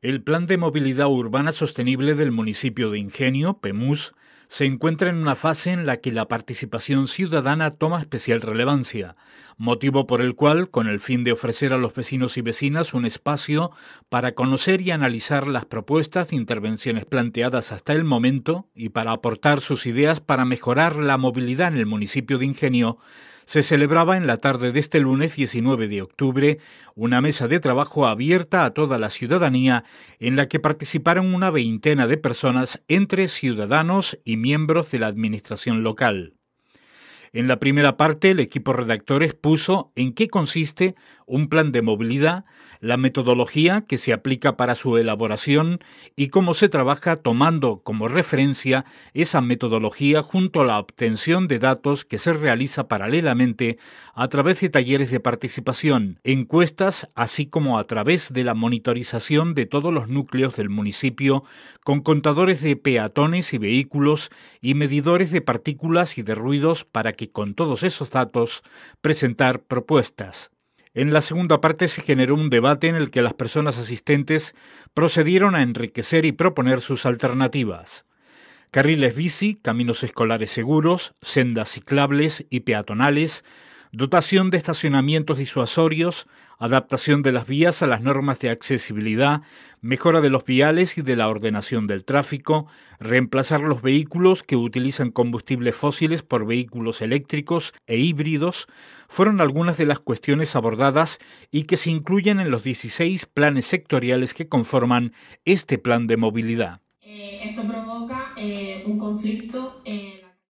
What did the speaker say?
El Plan de Movilidad Urbana Sostenible del municipio de Ingenio, PEMUS, se encuentra en una fase en la que la participación ciudadana toma especial relevancia, motivo por el cual, con el fin de ofrecer a los vecinos y vecinas un espacio para conocer y analizar las propuestas e intervenciones planteadas hasta el momento y para aportar sus ideas para mejorar la movilidad en el municipio de Ingenio, se celebraba en la tarde de este lunes 19 de octubre una mesa de trabajo abierta a toda la ciudadanía en la que participaron una veintena de personas entre ciudadanos y miembros de la administración local. En la primera parte, el equipo redactor expuso en qué consiste un plan de movilidad, la metodología que se aplica para su elaboración y cómo se trabaja tomando como referencia esa metodología junto a la obtención de datos que se realiza paralelamente a través de talleres de participación, encuestas, así como a través de la monitorización de todos los núcleos del municipio con contadores de peatones y vehículos y medidores de partículas y de ruidos para que con todos esos datos presentar propuestas. En la segunda parte se generó un debate en el que las personas asistentes procedieron a enriquecer y proponer sus alternativas. Carriles bici, caminos escolares seguros, sendas ciclables y peatonales dotación de estacionamientos disuasorios, adaptación de las vías a las normas de accesibilidad, mejora de los viales y de la ordenación del tráfico, reemplazar los vehículos que utilizan combustibles fósiles por vehículos eléctricos e híbridos, fueron algunas de las cuestiones abordadas y que se incluyen en los 16 planes sectoriales que conforman este plan de movilidad. Eh, esto provoca eh, un conflicto.